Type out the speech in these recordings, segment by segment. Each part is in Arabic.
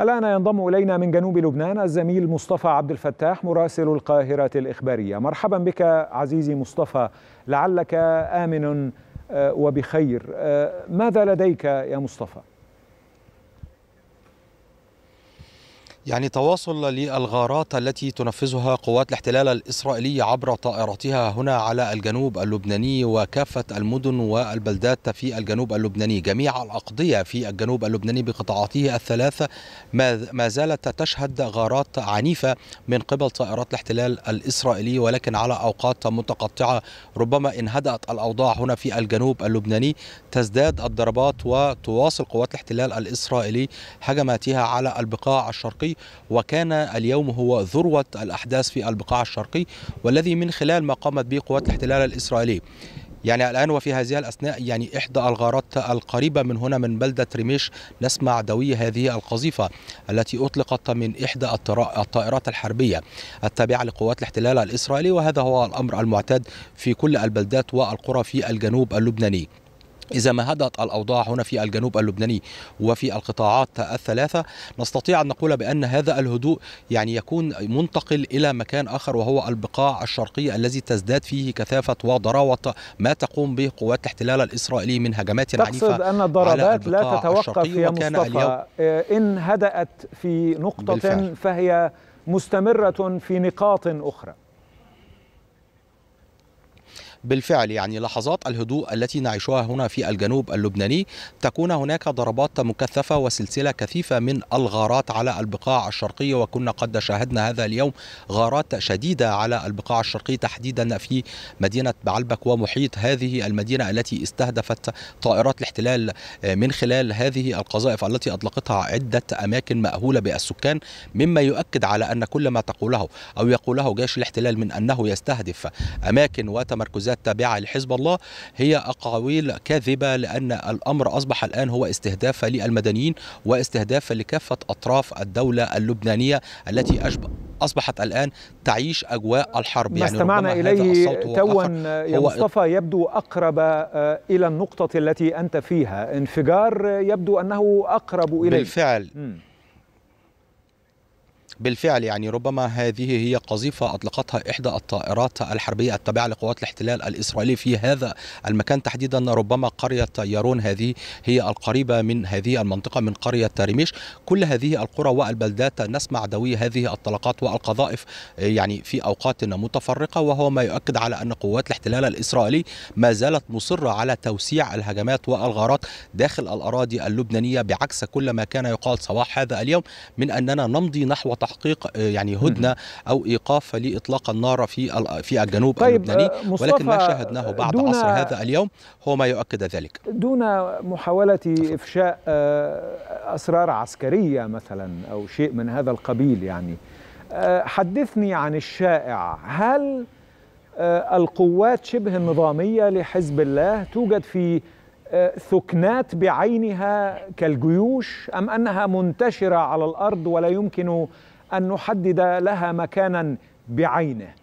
الآن ينضم إلينا من جنوب لبنان الزميل مصطفى عبد الفتاح مراسل القاهرة الإخبارية مرحبا بك عزيزي مصطفى لعلك آمن آه، وبخير آه، ماذا لديك يا مصطفى؟ يعني تواصل للغارات التي تنفذها قوات الاحتلال الإسرائيلي عبر طائراتها هنا على الجنوب اللبناني وكافة المدن والبلدات في الجنوب اللبناني جميع الأقضية في الجنوب اللبناني بقطاعاته الثلاثة ما زالت تشهد غارات عنيفة من قبل طائرات الاحتلال الإسرائيلي ولكن على أوقات متقطعة ربما إن هدأت الأوضاع هنا في الجنوب اللبناني تزداد الضربات وتواصل قوات الاحتلال الإسرائيلي هجماتها على البقاع الشرقية الشرقي وكان اليوم هو ذروة الأحداث في البقاع الشرقي والذي من خلال ما قامت به قوات الاحتلال الإسرائيلي يعني الآن وفي هذه الأثناء يعني إحدى الغارات القريبة من هنا من بلدة رميش نسمع دوي هذه القذيفة التي أطلقت من إحدى الطائرات الحربية التابعة لقوات الاحتلال الإسرائيلي وهذا هو الأمر المعتاد في كل البلدات والقرى في الجنوب اللبناني إذا ما هدأت الأوضاع هنا في الجنوب اللبناني وفي القطاعات الثلاثة نستطيع أن نقول بأن هذا الهدوء يعني يكون منتقل إلى مكان آخر وهو البقاع الشرقية الذي تزداد فيه كثافة وضراوة ما تقوم به قوات الاحتلال الإسرائيلي من هجمات عنيفة تقصد أن الضربات لا تتوقف يا مصطفى إيه، إن هدأت في نقطة بالفعل. فهي مستمرة في نقاط أخرى بالفعل يعني لحظات الهدوء التي نعيشها هنا في الجنوب اللبناني تكون هناك ضربات مكثفة وسلسلة كثيفة من الغارات على البقاع الشرقية وكنا قد شاهدنا هذا اليوم غارات شديدة على البقاع الشرقية تحديدا في مدينة بعلبك ومحيط هذه المدينة التي استهدفت طائرات الاحتلال من خلال هذه القذائف التي أطلقتها عدة أماكن مأهولة بالسكان مما يؤكد على أن كل ما تقوله أو يقوله جيش الاحتلال من أنه يستهدف أماكن وتمركزات التجهيزات التابعة لحزب الله هي أقاويل كاذبة لأن الأمر أصبح الآن هو استهداف للمدنيين واستهداف لكافة أطراف الدولة اللبنانية التي أجب أصبحت الآن تعيش أجواء الحرب ما يعني استمعنا إليه توا يا مصطفى يبدو أقرب آه، إلى النقطة التي أنت فيها انفجار يبدو أنه أقرب إليه بالفعل م. بالفعل يعني ربما هذه هي قذيفة أطلقتها إحدى الطائرات الحربية التابعة لقوات الاحتلال الإسرائيلي في هذا المكان تحديدا ربما قرية يارون هذه هي القريبة من هذه المنطقة من قرية ريميش كل هذه القرى والبلدات نسمع دوي هذه الطلقات والقذائف يعني في أوقات متفرقة وهو ما يؤكد على أن قوات الاحتلال الإسرائيلي ما زالت مصرة على توسيع الهجمات والغارات داخل الأراضي اللبنانية بعكس كل ما كان يقال صباح هذا اليوم من أننا نمضي نحو تحقيق آه، يعني هدنه او ايقاف لاطلاق النار في في الجنوب طيب اللبناني آه، ولكن ما شاهدناه بعد عصر هذا اليوم هو ما يؤكد ذلك دون محاوله افشاء آه، اسرار عسكريه مثلا او شيء من هذا القبيل يعني حدثني عن الشائع هل القوات شبه النظاميه لحزب الله توجد في ثكنات بعينها كالجيوش ام انها منتشره على الارض ولا يمكن أن نحدد لها مكانا بعينه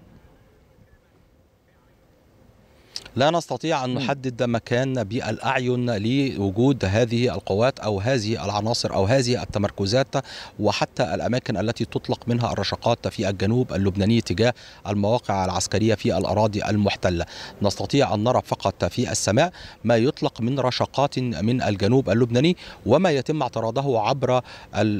لا نستطيع أن نحدد مكان بالأعين لوجود هذه القوات أو هذه العناصر أو هذه التمركزات وحتى الأماكن التي تطلق منها الرشقات في الجنوب اللبناني تجاه المواقع العسكرية في الأراضي المحتلة نستطيع أن نرى فقط في السماء ما يطلق من رشقات من الجنوب اللبناني وما يتم اعتراضه عبر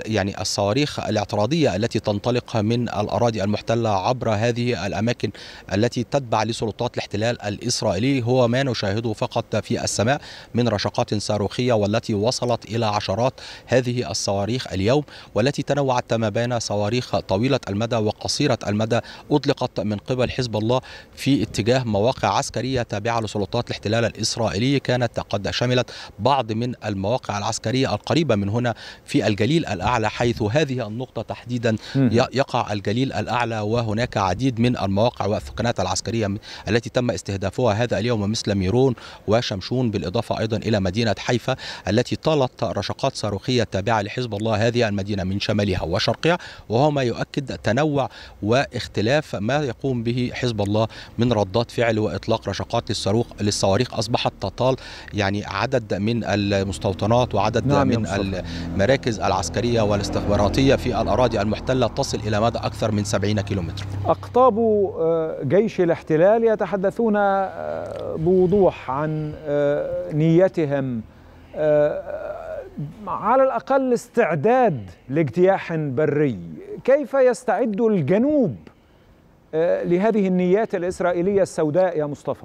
يعني الصواريخ الاعتراضية التي تنطلق من الأراضي المحتلة عبر هذه الأماكن التي تتبع لسلطات الاحتلال الإسرائيلي عليه هو ما نشاهده فقط في السماء من رشقات صاروخية والتي وصلت إلى عشرات هذه الصواريخ اليوم والتي تنوعت ما بين صواريخ طويلة المدى وقصيرة المدى أطلقت من قبل حزب الله في اتجاه مواقع عسكرية تابعة لسلطات الاحتلال الإسرائيلي كانت قد شملت بعض من المواقع العسكرية القريبة من هنا في الجليل الأعلى حيث هذه النقطة تحديدا يقع الجليل الأعلى وهناك عديد من المواقع والثقنات العسكرية التي تم استهدافها هذا مناطق اليوم مثل ميرون وشمشون بالإضافة أيضا إلى مدينة حيفا التي طالت رشقات صاروخية تابعة لحزب الله هذه المدينة من شمالها وشرقها وهو ما يؤكد تنوع واختلاف ما يقوم به حزب الله من ردات فعل وإطلاق رشقات للصاروخ للصواريخ أصبحت تطال يعني عدد من المستوطنات وعدد نعم من المراكز العسكرية والاستخباراتية في الأراضي المحتلة تصل إلى مدى أكثر من 70 كيلومتر أقطاب آه، جيش الاحتلال يتحدثون آه، بوضوح عن آه، نيتهم آه، آه، على الأقل استعداد لاجتياح بري كيف يستعد الجنوب لهذه النيات الإسرائيلية السوداء يا مصطفى؟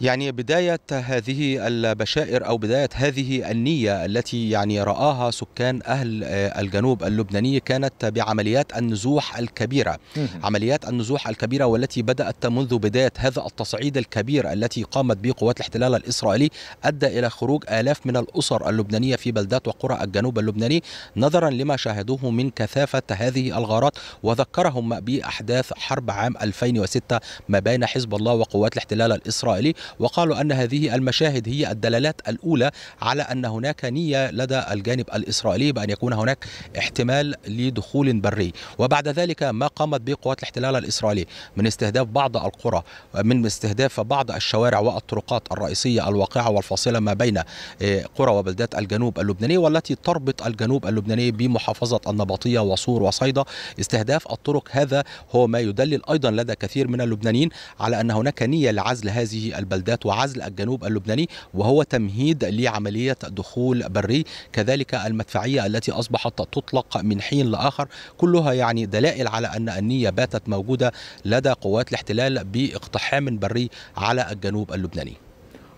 يعني بداية هذه البشائر أو بداية هذه النية التي يعني رآها سكان أهل آه، الجنوب اللبناني كانت بعمليات النزوح الكبيرة عمليات النزوح الكبيرة والتي بدأت منذ بداية هذا التصعيد الكبير التي قامت به قوات الاحتلال الإسرائيلي أدى إلى خروج آلاف من الأسر اللبنانية في بلدات وقرى الجنوب اللبناني نظرا لما شاهدوه من كثافة هذه الغارات وذكرهم بأحداث حرب عام 2006 ما بين حزب الله وقوات الاحتلال الإسرائيلي وقالوا أن هذه المشاهد هي الدلالات الأولى على أن هناك نية لدى الجانب الإسرائيلي بأن يكون هناك احتمال لدخول بري وبعد ذلك ما قامت به قوات الاحتلال الإسرائيلي من استهداف بعض القرى من استهداف بعض الشوارع والطرقات الرئيسية الواقعة والفاصلة ما بين آه، قرى وبلدات الجنوب اللبناني والتي تربط الجنوب اللبناني بمحافظة النبطية وصور وصيدا استهداف الطرق هذا هو ما يدلل أيضا لدى كثير من اللبنانيين على أن هناك نية لعزل هذه البلدات البلدات وعزل الجنوب اللبناني وهو تمهيد لعملية دخول بري كذلك المدفعية التي أصبحت تطلق من حين لآخر كلها يعني دلائل على أن النية باتت موجودة لدى قوات الاحتلال باقتحام بري على الجنوب اللبناني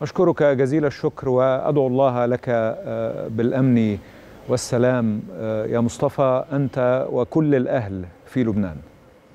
أشكرك جزيل الشكر وأدعو الله لك آه، بالأمن والسلام آه، يا مصطفى أنت وكل الأهل في لبنان